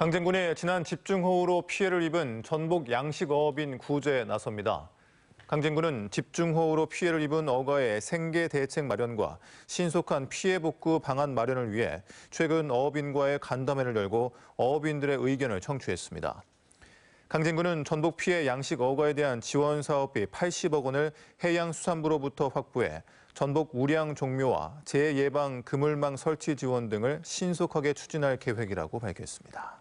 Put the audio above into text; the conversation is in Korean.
강진군이 지난 집중호우로 피해를 입은 전북 양식어업인 구제에 나섭니다. 강진군은 집중호우로 피해를 입은 어가의 생계 대책 마련과 신속한 피해 복구 방안 마련을 위해 최근 어업인과의 간담회를 열고 어업인들의 의견을 청취했습니다. 강진군은 전북 피해 양식 어가에 대한 지원 사업비 80억 원을 해양수산부로부터 확보해 전북 우량 종묘와 재예방 그물망 설치 지원 등을 신속하게 추진할 계획이라고 밝혔습니다.